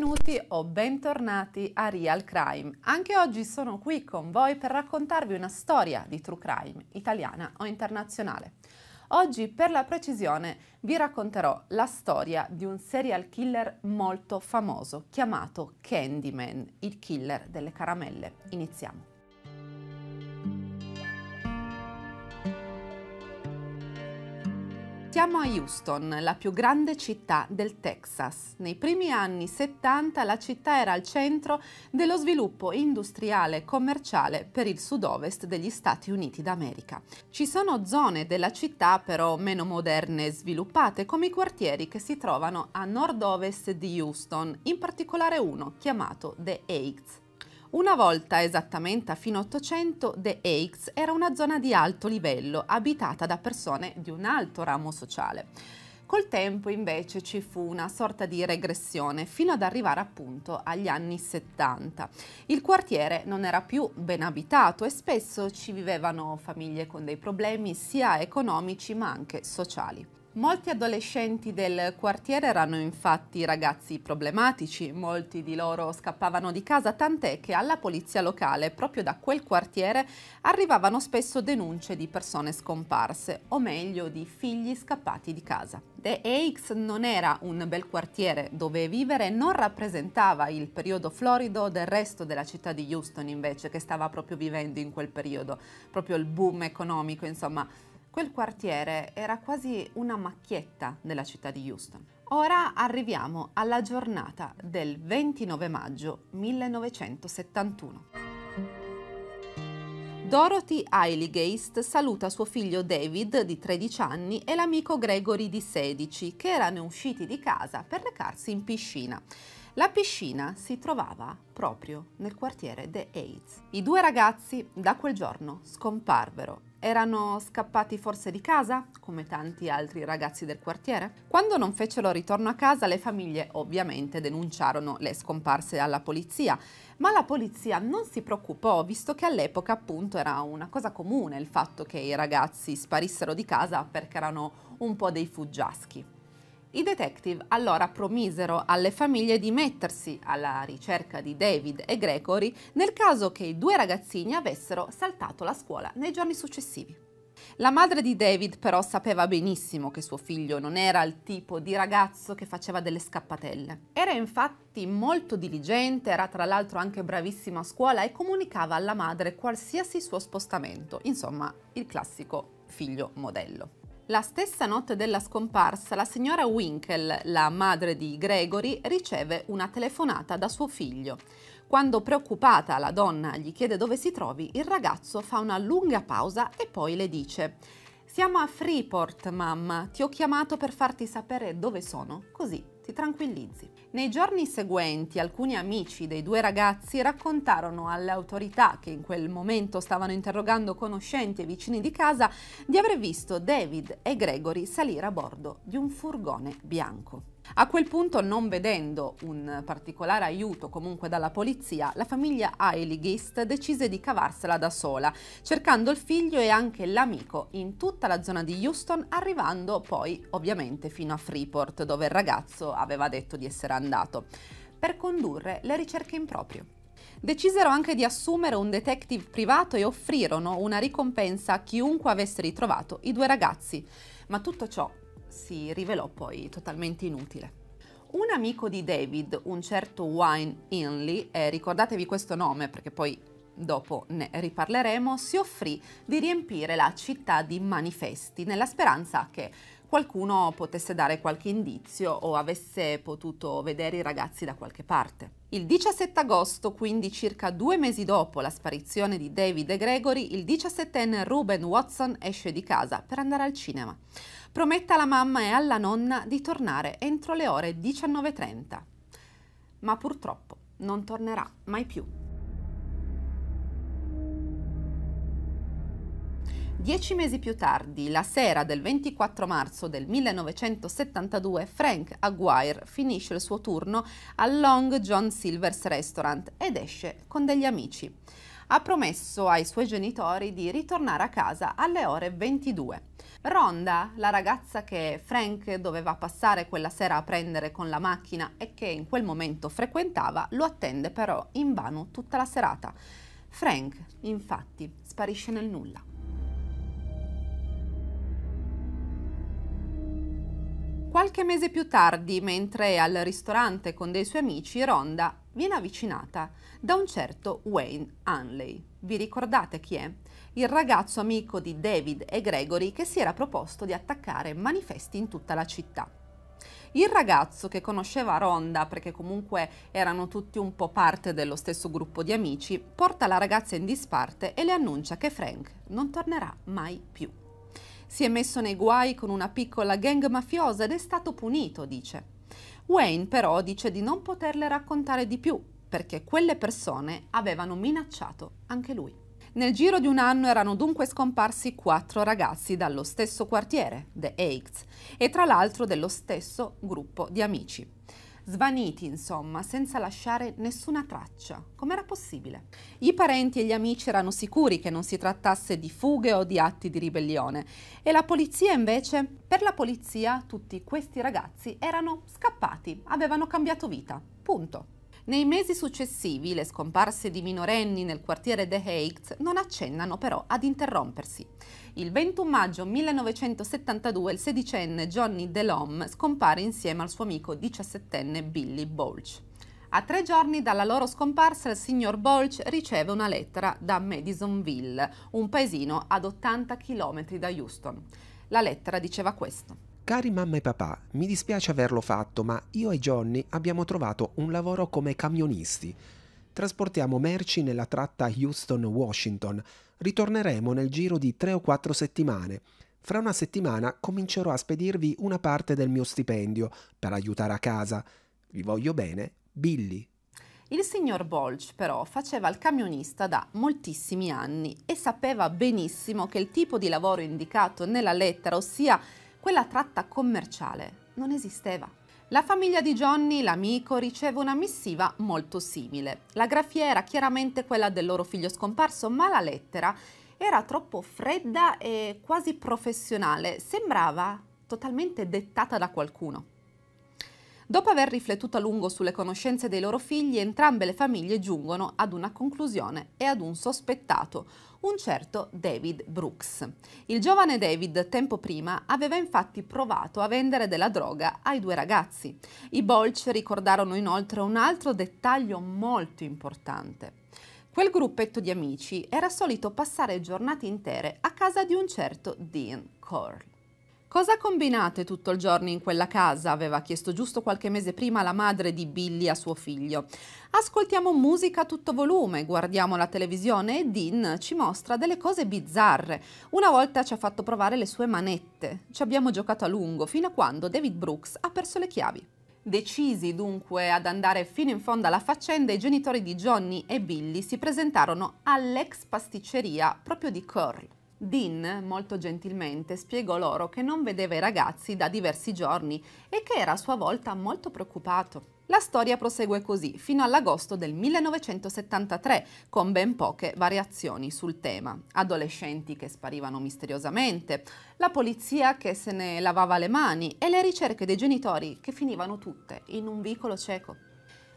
Benvenuti o bentornati a Real Crime. Anche oggi sono qui con voi per raccontarvi una storia di true crime italiana o internazionale. Oggi, per la precisione, vi racconterò la storia di un serial killer molto famoso chiamato Candyman, il killer delle caramelle. Iniziamo. Siamo a Houston, la più grande città del Texas. Nei primi anni 70 la città era al centro dello sviluppo industriale e commerciale per il sud-ovest degli Stati Uniti d'America. Ci sono zone della città però meno moderne e sviluppate, come i quartieri che si trovano a nord-ovest di Houston, in particolare uno chiamato The Eighth. Una volta esattamente a fine 800, The Aix era una zona di alto livello, abitata da persone di un alto ramo sociale. Col tempo invece ci fu una sorta di regressione fino ad arrivare appunto agli anni 70. Il quartiere non era più ben abitato e spesso ci vivevano famiglie con dei problemi sia economici ma anche sociali. Molti adolescenti del quartiere erano infatti ragazzi problematici, molti di loro scappavano di casa, tant'è che alla polizia locale, proprio da quel quartiere, arrivavano spesso denunce di persone scomparse, o meglio di figli scappati di casa. The Aix non era un bel quartiere dove vivere, non rappresentava il periodo florido del resto della città di Houston invece, che stava proprio vivendo in quel periodo, proprio il boom economico, insomma Quel quartiere era quasi una macchietta della città di Houston. Ora arriviamo alla giornata del 29 maggio 1971. Dorothy Heiligeist saluta suo figlio David di 13 anni e l'amico Gregory di 16 che erano usciti di casa per recarsi in piscina. La piscina si trovava proprio nel quartiere The Aids. I due ragazzi da quel giorno scomparvero erano scappati forse di casa, come tanti altri ragazzi del quartiere? Quando non fecero ritorno a casa, le famiglie ovviamente denunciarono le scomparse alla polizia, ma la polizia non si preoccupò, visto che all'epoca appunto era una cosa comune il fatto che i ragazzi sparissero di casa perché erano un po' dei fuggiaschi. I detective allora promisero alle famiglie di mettersi alla ricerca di David e Gregory nel caso che i due ragazzini avessero saltato la scuola nei giorni successivi. La madre di David però sapeva benissimo che suo figlio non era il tipo di ragazzo che faceva delle scappatelle. Era infatti molto diligente, era tra l'altro anche bravissimo a scuola e comunicava alla madre qualsiasi suo spostamento, insomma il classico figlio modello. La stessa notte della scomparsa, la signora Winkle, la madre di Gregory, riceve una telefonata da suo figlio. Quando preoccupata la donna gli chiede dove si trovi, il ragazzo fa una lunga pausa e poi le dice «Siamo a Freeport, mamma, ti ho chiamato per farti sapere dove sono, così ti tranquillizzi. Nei giorni seguenti alcuni amici dei due ragazzi raccontarono alle autorità che in quel momento stavano interrogando conoscenti e vicini di casa di aver visto David e Gregory salire a bordo di un furgone bianco. A quel punto, non vedendo un particolare aiuto comunque dalla polizia, la famiglia Heiligist decise di cavarsela da sola, cercando il figlio e anche l'amico in tutta la zona di Houston, arrivando poi ovviamente fino a Freeport, dove il ragazzo aveva detto di essere andato, per condurre le ricerche in proprio. Decisero anche di assumere un detective privato e offrirono una ricompensa a chiunque avesse ritrovato i due ragazzi, ma tutto ciò si rivelò poi totalmente inutile. Un amico di David, un certo Wine Inley, eh, ricordatevi questo nome perché poi dopo ne riparleremo, si offrì di riempire la città di manifesti nella speranza che qualcuno potesse dare qualche indizio o avesse potuto vedere i ragazzi da qualche parte. Il 17 agosto, quindi circa due mesi dopo la sparizione di David e Gregory, il 17enne Ruben Watson esce di casa per andare al cinema. Promette alla mamma e alla nonna di tornare entro le ore 19.30. Ma purtroppo non tornerà mai più. Dieci mesi più tardi, la sera del 24 marzo del 1972, Frank Aguirre finisce il suo turno al Long John Silver's Restaurant ed esce con degli amici. Ha promesso ai suoi genitori di ritornare a casa alle ore 22. Rhonda, la ragazza che Frank doveva passare quella sera a prendere con la macchina e che in quel momento frequentava, lo attende però invano tutta la serata. Frank, infatti, sparisce nel nulla. Qualche mese più tardi, mentre è al ristorante con dei suoi amici, Rhonda viene avvicinata da un certo Wayne Hanley. Vi ricordate chi è? Il ragazzo amico di David e Gregory che si era proposto di attaccare manifesti in tutta la città. Il ragazzo che conosceva Rhonda, perché comunque erano tutti un po' parte dello stesso gruppo di amici, porta la ragazza in disparte e le annuncia che Frank non tornerà mai più. Si è messo nei guai con una piccola gang mafiosa ed è stato punito, dice. Wayne però dice di non poterle raccontare di più perché quelle persone avevano minacciato anche lui. Nel giro di un anno erano dunque scomparsi quattro ragazzi dallo stesso quartiere, The Aches, e tra l'altro dello stesso gruppo di amici. Svaniti, insomma, senza lasciare nessuna traccia. Com'era possibile? I parenti e gli amici erano sicuri che non si trattasse di fughe o di atti di ribellione. E la polizia, invece? Per la polizia, tutti questi ragazzi erano scappati, avevano cambiato vita. Punto. Nei mesi successivi le scomparse di minorenni nel quartiere The Heights non accennano però ad interrompersi. Il 21 maggio 1972 il sedicenne Johnny DeLom scompare insieme al suo amico 17enne Billy Bolch. A tre giorni dalla loro scomparsa il signor Bolch riceve una lettera da Madisonville, un paesino ad 80 km da Houston. La lettera diceva questo. Cari mamma e papà, mi dispiace averlo fatto, ma io e Johnny abbiamo trovato un lavoro come camionisti. Trasportiamo merci nella tratta Houston-Washington. Ritorneremo nel giro di tre o quattro settimane. Fra una settimana comincerò a spedirvi una parte del mio stipendio per aiutare a casa. Vi voglio bene, Billy. Il signor Bolch però faceva il camionista da moltissimi anni e sapeva benissimo che il tipo di lavoro indicato nella lettera, ossia quella tratta commerciale non esisteva. La famiglia di Johnny, l'amico, riceve una missiva molto simile. La grafia era chiaramente quella del loro figlio scomparso, ma la lettera era troppo fredda e quasi professionale, sembrava totalmente dettata da qualcuno. Dopo aver riflettuto a lungo sulle conoscenze dei loro figli, entrambe le famiglie giungono ad una conclusione e ad un sospettato, un certo David Brooks. Il giovane David, tempo prima, aveva infatti provato a vendere della droga ai due ragazzi. I Bolch ricordarono inoltre un altro dettaglio molto importante. Quel gruppetto di amici era solito passare giornate intere a casa di un certo Dean Corl. Cosa combinate tutto il giorno in quella casa? aveva chiesto giusto qualche mese prima la madre di Billy a suo figlio. Ascoltiamo musica a tutto volume, guardiamo la televisione e Dean ci mostra delle cose bizzarre. Una volta ci ha fatto provare le sue manette. Ci abbiamo giocato a lungo fino a quando David Brooks ha perso le chiavi. Decisi dunque ad andare fino in fondo alla faccenda, i genitori di Johnny e Billy si presentarono all'ex pasticceria proprio di Curl. Dean molto gentilmente spiegò loro che non vedeva i ragazzi da diversi giorni e che era a sua volta molto preoccupato. La storia prosegue così fino all'agosto del 1973, con ben poche variazioni sul tema. Adolescenti che sparivano misteriosamente, la polizia che se ne lavava le mani e le ricerche dei genitori che finivano tutte in un vicolo cieco.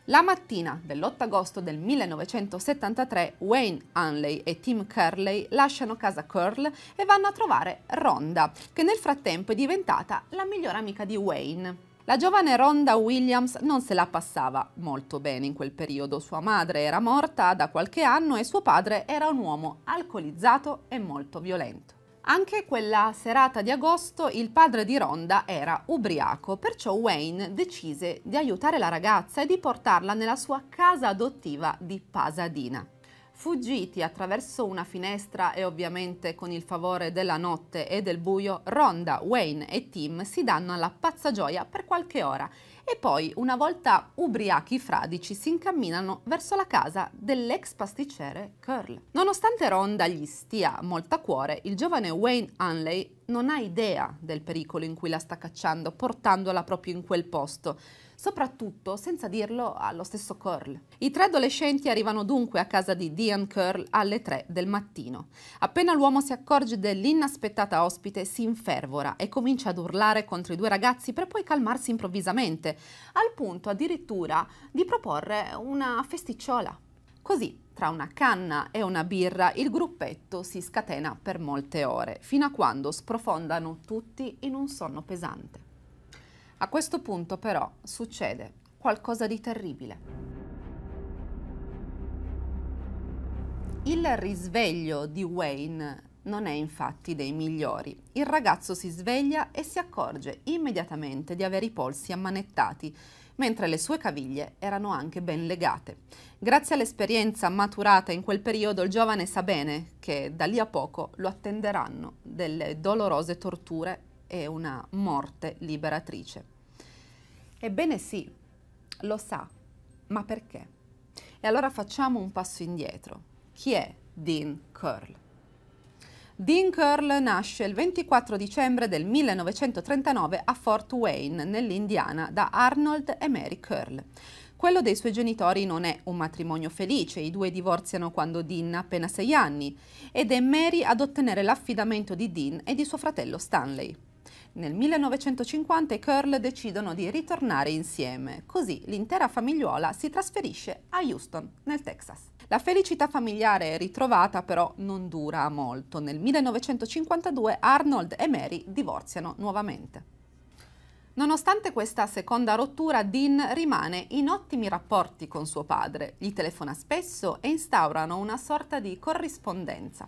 La mattina dell'8 agosto del 1973 Wayne Hanley e Tim Curley lasciano casa Curl e vanno a trovare Rhonda, che nel frattempo è diventata la migliore amica di Wayne. La giovane Rhonda Williams non se la passava molto bene in quel periodo. Sua madre era morta da qualche anno e suo padre era un uomo alcolizzato e molto violento. Anche quella serata di agosto il padre di Ronda era ubriaco, perciò Wayne decise di aiutare la ragazza e di portarla nella sua casa adottiva di Pasadena. Fuggiti attraverso una finestra e ovviamente con il favore della notte e del buio, Ronda, Wayne e Tim si danno alla pazza gioia per qualche ora e poi, una volta ubriachi fradici, si incamminano verso la casa dell'ex pasticcere Curl. Nonostante Ronda gli stia molto a cuore, il giovane Wayne Hanley non ha idea del pericolo in cui la sta cacciando, portandola proprio in quel posto, soprattutto senza dirlo allo stesso Curl. I tre adolescenti arrivano dunque a casa di Dean Curl alle 3 del mattino. Appena l'uomo si accorge dell'inaspettata ospite, si infervora e comincia ad urlare contro i due ragazzi per poi calmarsi improvvisamente, al punto addirittura di proporre una festicciola. Così, tra una canna e una birra, il gruppetto si scatena per molte ore, fino a quando sprofondano tutti in un sonno pesante. A questo punto però succede qualcosa di terribile. Il risveglio di Wayne non è infatti dei migliori. Il ragazzo si sveglia e si accorge immediatamente di avere i polsi ammanettati mentre le sue caviglie erano anche ben legate. Grazie all'esperienza maturata in quel periodo, il giovane sa bene che da lì a poco lo attenderanno delle dolorose torture e una morte liberatrice. Ebbene sì, lo sa, ma perché? E allora facciamo un passo indietro. Chi è Dean Curl? Dean Curl nasce il 24 dicembre del 1939 a Fort Wayne, nell'Indiana, da Arnold e Mary Curl. Quello dei suoi genitori non è un matrimonio felice, i due divorziano quando Dean ha appena sei anni ed è Mary ad ottenere l'affidamento di Dean e di suo fratello Stanley. Nel 1950 i Curl decidono di ritornare insieme, così l'intera famigliuola si trasferisce a Houston, nel Texas. La felicità familiare ritrovata però non dura molto. Nel 1952 Arnold e Mary divorziano nuovamente. Nonostante questa seconda rottura, Dean rimane in ottimi rapporti con suo padre, gli telefona spesso e instaurano una sorta di corrispondenza.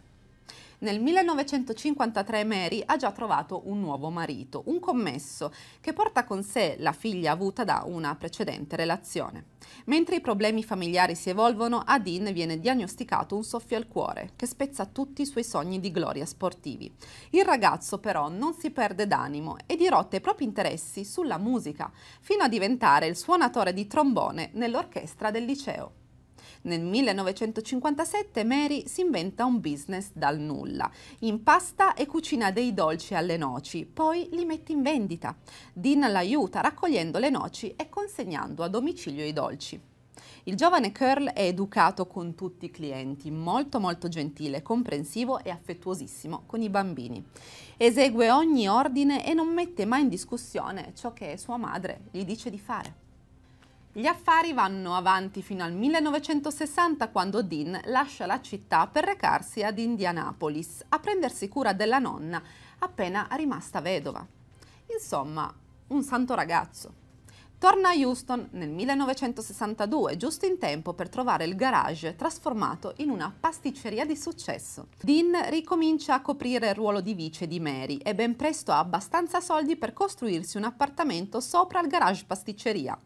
Nel 1953 Mary ha già trovato un nuovo marito, un commesso, che porta con sé la figlia avuta da una precedente relazione. Mentre i problemi familiari si evolvono, a Dean viene diagnosticato un soffio al cuore, che spezza tutti i suoi sogni di gloria sportivi. Il ragazzo però non si perde d'animo e dirotta i propri interessi sulla musica, fino a diventare il suonatore di trombone nell'orchestra del liceo. Nel 1957 Mary si inventa un business dal nulla. Impasta e cucina dei dolci alle noci, poi li mette in vendita. Dean l'aiuta raccogliendo le noci e consegnando a domicilio i dolci. Il giovane Curl è educato con tutti i clienti, molto molto gentile, comprensivo e affettuosissimo con i bambini. Esegue ogni ordine e non mette mai in discussione ciò che sua madre gli dice di fare. Gli affari vanno avanti fino al 1960 quando Dean lascia la città per recarsi ad Indianapolis a prendersi cura della nonna appena rimasta vedova. Insomma, un santo ragazzo. Torna a Houston nel 1962, giusto in tempo per trovare il garage trasformato in una pasticceria di successo. Dean ricomincia a coprire il ruolo di vice di Mary e ben presto ha abbastanza soldi per costruirsi un appartamento sopra il garage pasticceria.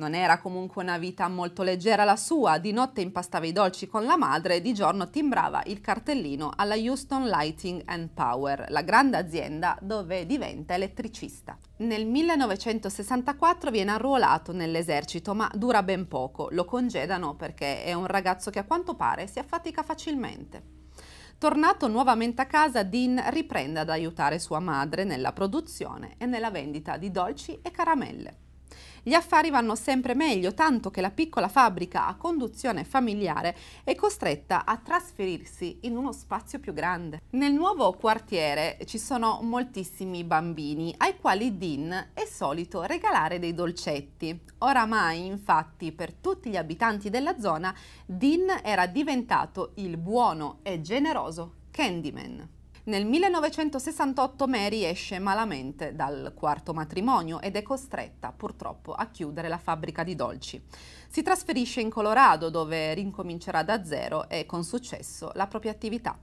Non era comunque una vita molto leggera la sua, di notte impastava i dolci con la madre e di giorno timbrava il cartellino alla Houston Lighting and Power, la grande azienda dove diventa elettricista. Nel 1964 viene arruolato nell'esercito, ma dura ben poco, lo congedano perché è un ragazzo che a quanto pare si affatica facilmente. Tornato nuovamente a casa, Dean riprende ad aiutare sua madre nella produzione e nella vendita di dolci e caramelle. Gli affari vanno sempre meglio, tanto che la piccola fabbrica a conduzione familiare è costretta a trasferirsi in uno spazio più grande. Nel nuovo quartiere ci sono moltissimi bambini, ai quali Dean è solito regalare dei dolcetti. Oramai, infatti, per tutti gli abitanti della zona, Dean era diventato il buono e generoso Candyman. Nel 1968 Mary esce malamente dal quarto matrimonio ed è costretta purtroppo a chiudere la fabbrica di dolci. Si trasferisce in Colorado dove rincomincerà da zero e con successo la propria attività.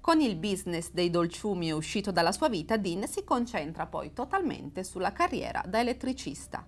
Con il business dei dolciumi uscito dalla sua vita, Dean si concentra poi totalmente sulla carriera da elettricista.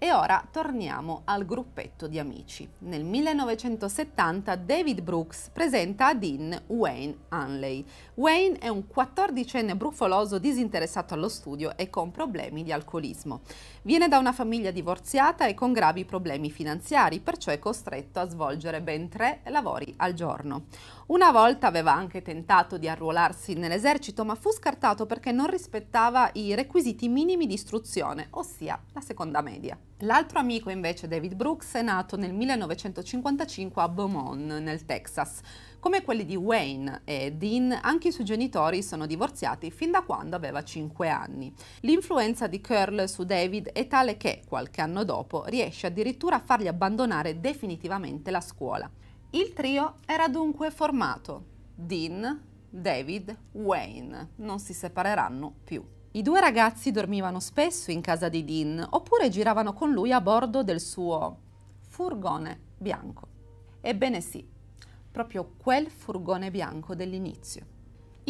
E ora torniamo al gruppetto di amici. Nel 1970 David Brooks presenta a Dean Wayne Hanley. Wayne è un 14enne brufoloso disinteressato allo studio e con problemi di alcolismo. Viene da una famiglia divorziata e con gravi problemi finanziari, perciò è costretto a svolgere ben tre lavori al giorno. Una volta aveva anche tentato di arruolarsi nell'esercito, ma fu scartato perché non rispettava i requisiti minimi di istruzione, ossia la seconda media. L'altro amico invece, David Brooks, è nato nel 1955 a Beaumont, nel Texas. Come quelli di Wayne e Dean, anche i suoi genitori sono divorziati fin da quando aveva 5 anni. L'influenza di Curl su David è tale che, qualche anno dopo, riesce addirittura a fargli abbandonare definitivamente la scuola. Il trio era dunque formato. Dean, David, Wayne non si separeranno più. I due ragazzi dormivano spesso in casa di Dean oppure giravano con lui a bordo del suo furgone bianco. Ebbene sì, proprio quel furgone bianco dell'inizio.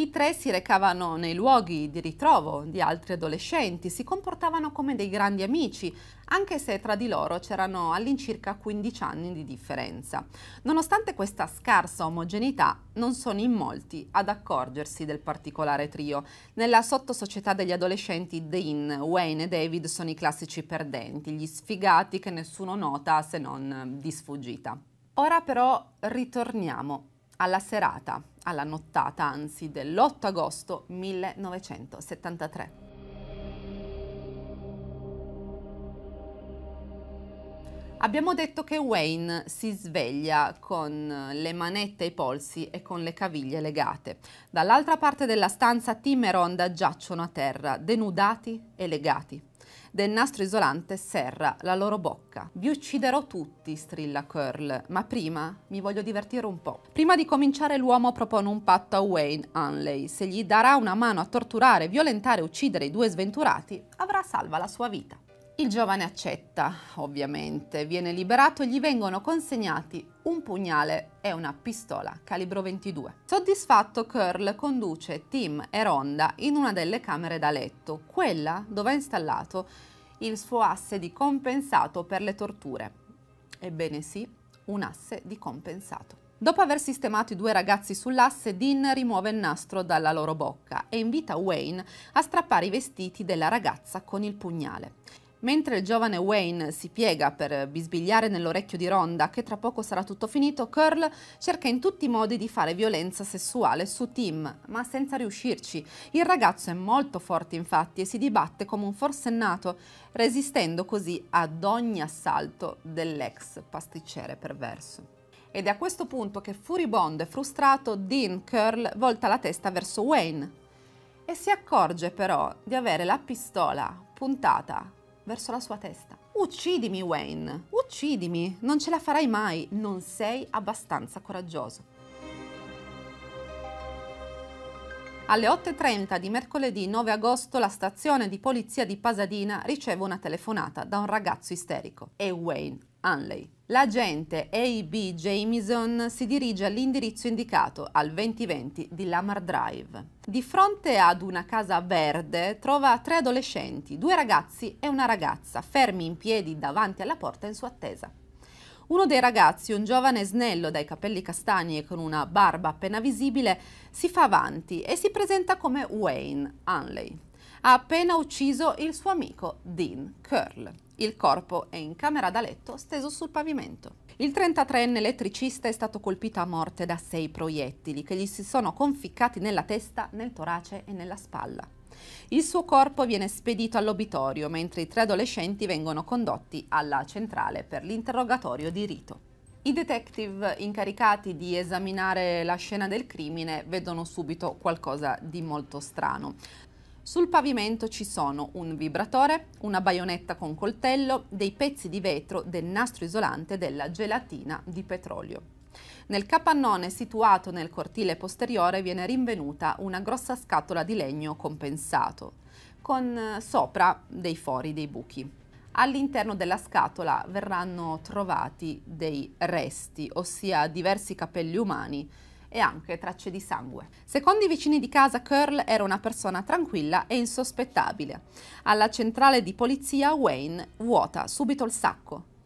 I tre si recavano nei luoghi di ritrovo di altri adolescenti, si comportavano come dei grandi amici, anche se tra di loro c'erano all'incirca 15 anni di differenza. Nonostante questa scarsa omogeneità, non sono in molti ad accorgersi del particolare trio. Nella sottosocietà degli adolescenti, Dean, Wayne e David sono i classici perdenti, gli sfigati che nessuno nota se non di sfuggita. Ora però ritorniamo alla serata alla nottata anzi dell'8 agosto 1973. Abbiamo detto che Wayne si sveglia con le manette ai polsi e con le caviglie legate. Dall'altra parte della stanza Tim e Ronda giacciono a terra, denudati e legati del nastro isolante serra la loro bocca. Vi ucciderò tutti, strilla Curl, ma prima mi voglio divertire un po'. Prima di cominciare l'uomo propone un patto a Wayne Hanley. Se gli darà una mano a torturare, violentare e uccidere i due sventurati, avrà salva la sua vita. Il giovane accetta, ovviamente, viene liberato e gli vengono consegnati un pugnale e una pistola calibro 22. Soddisfatto, Curl conduce Tim e Ronda in una delle camere da letto, quella dove ha installato il suo asse di compensato per le torture. Ebbene sì, un asse di compensato. Dopo aver sistemato i due ragazzi sull'asse, Dean rimuove il nastro dalla loro bocca e invita Wayne a strappare i vestiti della ragazza con il pugnale. Mentre il giovane Wayne si piega per bisbigliare nell'orecchio di Ronda che tra poco sarà tutto finito, Curl cerca in tutti i modi di fare violenza sessuale su Tim, ma senza riuscirci. Il ragazzo è molto forte infatti e si dibatte come un forsennato, resistendo così ad ogni assalto dell'ex pasticcere perverso. Ed è a questo punto che furibondo e frustrato Dean Curl volta la testa verso Wayne e si accorge però di avere la pistola puntata verso la sua testa. Uccidimi Wayne, uccidimi, non ce la farai mai, non sei abbastanza coraggioso. Alle 8.30 di mercoledì 9 agosto la stazione di polizia di Pasadena riceve una telefonata da un ragazzo isterico. È Wayne Hanley. L'agente A.B. Jamieson si dirige all'indirizzo indicato, al 2020 di Lamar Drive. Di fronte ad una casa verde trova tre adolescenti, due ragazzi e una ragazza, fermi in piedi davanti alla porta in sua attesa. Uno dei ragazzi, un giovane snello dai capelli castagni e con una barba appena visibile, si fa avanti e si presenta come Wayne Hanley. Ha appena ucciso il suo amico Dean Curl. Il corpo è in camera da letto steso sul pavimento. Il 33enne elettricista è stato colpito a morte da sei proiettili che gli si sono conficcati nella testa, nel torace e nella spalla. Il suo corpo viene spedito all'obitorio, mentre i tre adolescenti vengono condotti alla centrale per l'interrogatorio di rito. I detective incaricati di esaminare la scena del crimine vedono subito qualcosa di molto strano. Sul pavimento ci sono un vibratore, una baionetta con coltello, dei pezzi di vetro, del nastro isolante e della gelatina di petrolio. Nel capannone situato nel cortile posteriore viene rinvenuta una grossa scatola di legno compensato, con eh, sopra dei fori, dei buchi. All'interno della scatola verranno trovati dei resti, ossia diversi capelli umani, e anche tracce di sangue. Secondo i vicini di casa, Curl era una persona tranquilla e insospettabile. Alla centrale di polizia, Wayne vuota subito il sacco.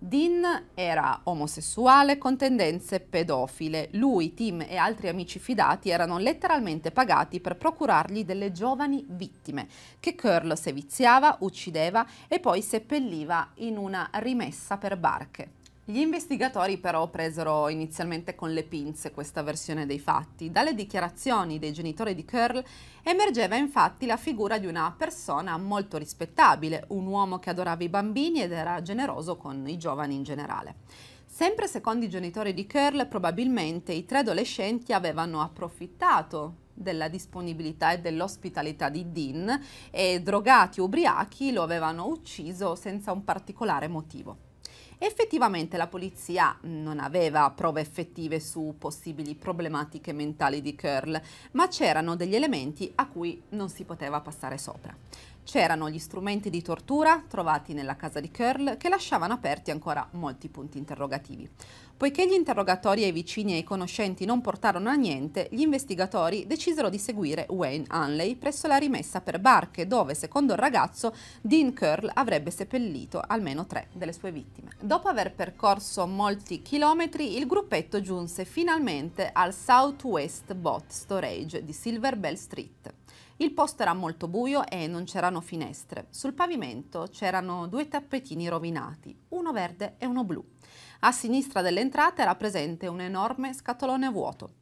Dean era omosessuale con tendenze pedofile. Lui, Tim e altri amici fidati erano letteralmente pagati per procurargli delle giovani vittime che Curl seviziava, uccideva e poi seppelliva in una rimessa per barche. Gli investigatori però presero inizialmente con le pinze questa versione dei fatti. Dalle dichiarazioni dei genitori di Curl emergeva infatti la figura di una persona molto rispettabile, un uomo che adorava i bambini ed era generoso con i giovani in generale. Sempre secondo i genitori di Curl, probabilmente i tre adolescenti avevano approfittato della disponibilità e dell'ospitalità di Dean e drogati ubriachi lo avevano ucciso senza un particolare motivo. Effettivamente la polizia non aveva prove effettive su possibili problematiche mentali di Curl, ma c'erano degli elementi a cui non si poteva passare sopra. C'erano gli strumenti di tortura trovati nella casa di Curl che lasciavano aperti ancora molti punti interrogativi. Poiché gli interrogatori ai vicini e ai conoscenti non portarono a niente, gli investigatori decisero di seguire Wayne Hanley presso la rimessa per barche dove, secondo il ragazzo, Dean Curl avrebbe seppellito almeno tre delle sue vittime. Dopo aver percorso molti chilometri, il gruppetto giunse finalmente al Southwest Bot Storage di Silver Bell Street. Il posto era molto buio e non c'erano finestre. Sul pavimento c'erano due tappetini rovinati, uno verde e uno blu. A sinistra dell'entrata era presente un enorme scatolone vuoto.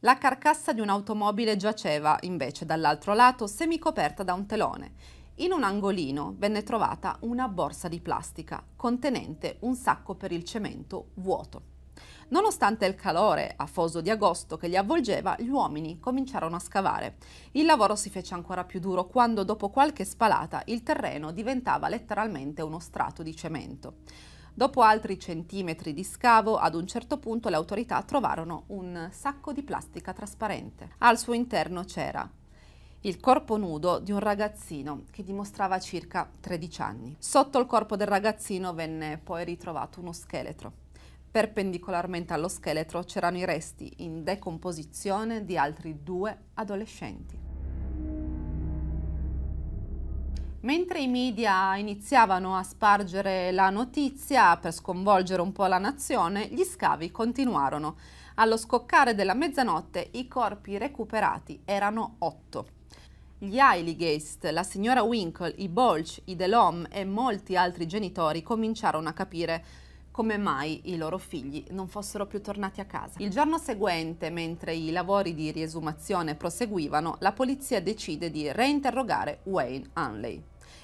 La carcassa di un'automobile giaceva, invece, dall'altro lato, semicoperta da un telone. In un angolino venne trovata una borsa di plastica contenente un sacco per il cemento vuoto. Nonostante il calore afoso di agosto che li avvolgeva, gli uomini cominciarono a scavare. Il lavoro si fece ancora più duro quando, dopo qualche spalata, il terreno diventava letteralmente uno strato di cemento. Dopo altri centimetri di scavo, ad un certo punto le autorità trovarono un sacco di plastica trasparente. Al suo interno c'era il corpo nudo di un ragazzino che dimostrava circa 13 anni. Sotto il corpo del ragazzino venne poi ritrovato uno scheletro. Perpendicolarmente allo scheletro c'erano i resti in decomposizione di altri due adolescenti. Mentre i media iniziavano a spargere la notizia per sconvolgere un po' la nazione, gli scavi continuarono. Allo scoccare della mezzanotte i corpi recuperati erano otto. Gli Heiliggeist, la signora Winkle, i Bolch, i Delhomme e molti altri genitori cominciarono a capire come mai i loro figli non fossero più tornati a casa. Il giorno seguente, mentre i lavori di riesumazione proseguivano, la polizia decide di reinterrogare Wayne Hanley.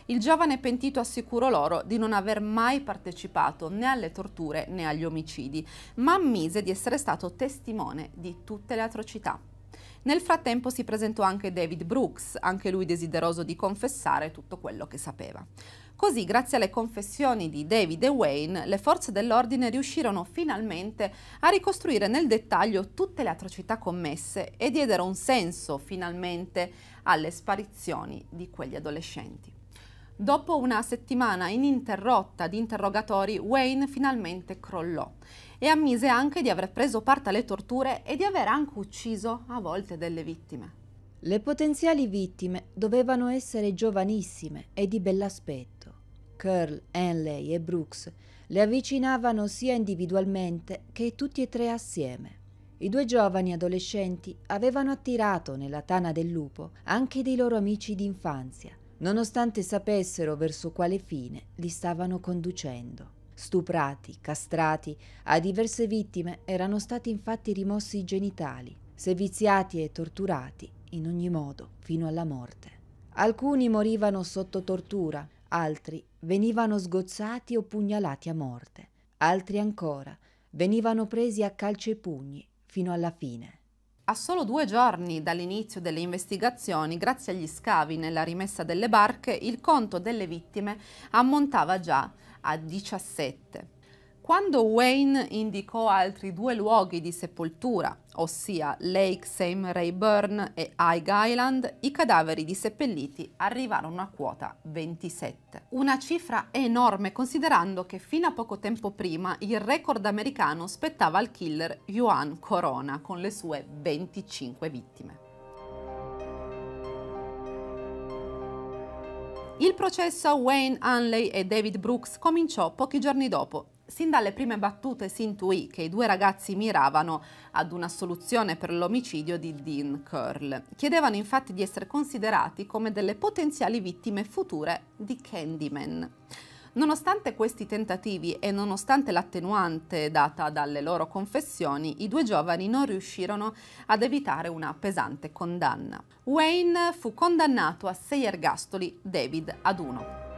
Il giovane pentito assicurò loro di non aver mai partecipato né alle torture né agli omicidi, ma ammise di essere stato testimone di tutte le atrocità. Nel frattempo si presentò anche David Brooks, anche lui desideroso di confessare tutto quello che sapeva. Così, grazie alle confessioni di David e Wayne, le forze dell'ordine riuscirono finalmente a ricostruire nel dettaglio tutte le atrocità commesse e diedero un senso finalmente alle sparizioni di quegli adolescenti. Dopo una settimana ininterrotta di interrogatori, Wayne finalmente crollò e ammise anche di aver preso parte alle torture e di aver anche ucciso a volte delle vittime. Le potenziali vittime dovevano essere giovanissime e di bell'aspetto. Curl, Henley e Brooks le avvicinavano sia individualmente che tutti e tre assieme. I due giovani adolescenti avevano attirato nella tana del lupo anche dei loro amici d'infanzia, nonostante sapessero verso quale fine li stavano conducendo. Stuprati, castrati, a diverse vittime erano stati infatti rimossi i genitali, seviziati e torturati in ogni modo fino alla morte. Alcuni morivano sotto tortura, altri venivano sgozzati o pugnalati a morte, altri ancora venivano presi a calci e pugni fino alla fine. A solo due giorni dall'inizio delle investigazioni, grazie agli scavi nella rimessa delle barche, il conto delle vittime ammontava già a 17. Quando Wayne indicò altri due luoghi di sepoltura, ossia Lake St. Rayburn e High Island, i cadaveri di seppelliti arrivarono a quota 27. Una cifra enorme considerando che fino a poco tempo prima il record americano spettava al killer Juan Corona con le sue 25 vittime. Il processo a Wayne Hanley e David Brooks cominciò pochi giorni dopo sin dalle prime battute si intuì che i due ragazzi miravano ad una soluzione per l'omicidio di Dean Curl. Chiedevano infatti di essere considerati come delle potenziali vittime future di Candyman. Nonostante questi tentativi e nonostante l'attenuante data dalle loro confessioni, i due giovani non riuscirono ad evitare una pesante condanna. Wayne fu condannato a sei ergastoli, David ad uno.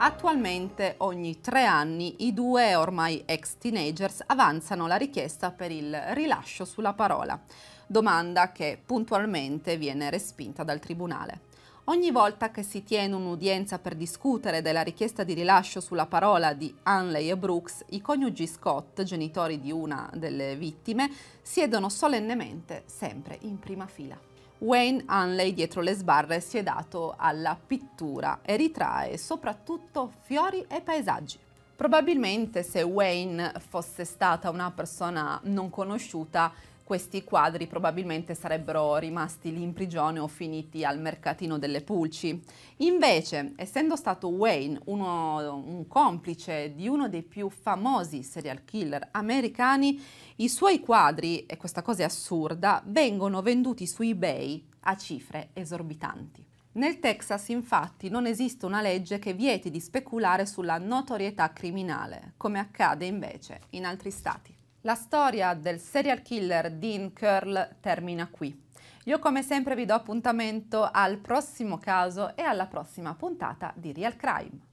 Attualmente ogni tre anni i due ormai ex teenagers avanzano la richiesta per il rilascio sulla parola, domanda che puntualmente viene respinta dal Tribunale. Ogni volta che si tiene un'udienza per discutere della richiesta di rilascio sulla parola di Hanley e Brooks, i coniugi Scott, genitori di una delle vittime, siedono solennemente sempre in prima fila. Wayne Hanley dietro le sbarre si è dato alla pittura e ritrae soprattutto fiori e paesaggi. Probabilmente se Wayne fosse stata una persona non conosciuta questi quadri probabilmente sarebbero rimasti lì in prigione o finiti al mercatino delle pulci. Invece, essendo stato Wayne uno, un complice di uno dei più famosi serial killer americani, i suoi quadri, e questa cosa è assurda, vengono venduti su eBay a cifre esorbitanti. Nel Texas infatti non esiste una legge che vieti di speculare sulla notorietà criminale, come accade invece in altri stati. La storia del serial killer Dean Curl termina qui. Io come sempre vi do appuntamento al prossimo caso e alla prossima puntata di Real Crime.